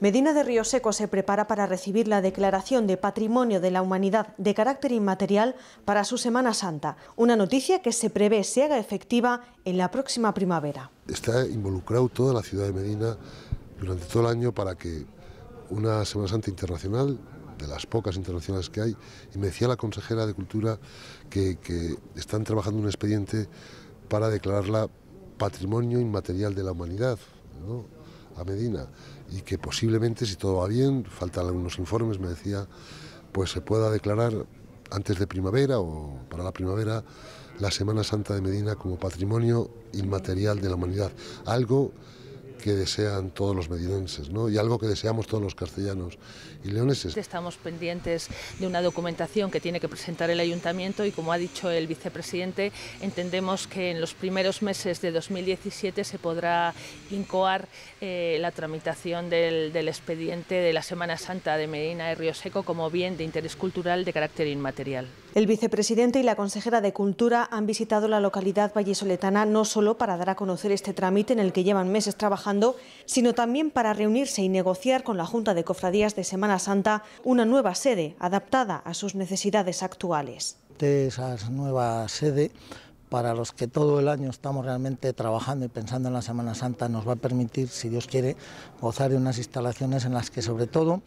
Medina de Río Seco se prepara para recibir la declaración de Patrimonio de la Humanidad de carácter inmaterial para su Semana Santa, una noticia que se prevé se haga efectiva en la próxima primavera. Está involucrado toda la ciudad de Medina durante todo el año para que una Semana Santa internacional, de las pocas internacionales que hay, y me decía la consejera de Cultura que, están trabajando un expediente para declararla Patrimonio Inmaterial de la Humanidad a Medina y que posiblemente, si todo va bien, faltan algunos informes, me decía, pues se pueda declarar antes de primavera o para la primavera la Semana Santa de Medina como patrimonio inmaterial de la humanidad. Algo que desean todos los medinenses ¿no? y algo que deseamos todos los castellanos y leoneses. Estamos pendientes de una documentación que tiene que presentar el ayuntamiento y como ha dicho el vicepresidente, entendemos que en los primeros meses de 2017 se podrá incoar eh, la tramitación del, del expediente de la Semana Santa de Medina de Río Seco como bien de interés cultural de carácter inmaterial. El vicepresidente y la consejera de Cultura han visitado la localidad vallisoletana no solo para dar a conocer este trámite en el que llevan meses trabajando, sino también para reunirse y negociar con la Junta de Cofradías de Semana Santa una nueva sede adaptada a sus necesidades actuales. De esa nueva sede para los que todo el año estamos realmente trabajando y pensando en la Semana Santa, nos va a permitir, si Dios quiere, gozar de unas instalaciones en las que sobre todo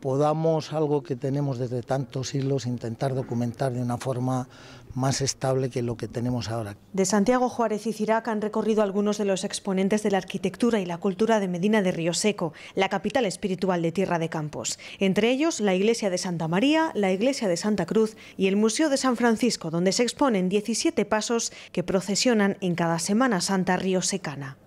podamos algo que tenemos desde tantos siglos intentar documentar de una forma más estable que lo que tenemos ahora. De Santiago Juárez y Cirac han recorrido algunos de los exponentes de la arquitectura y la cultura de Medina de Río Seco, la capital espiritual de Tierra de Campos, entre ellos la iglesia de Santa María, la iglesia de Santa Cruz y el Museo de San Francisco, donde se exponen 17 pasos que procesionan en cada Semana Santa Río Secana.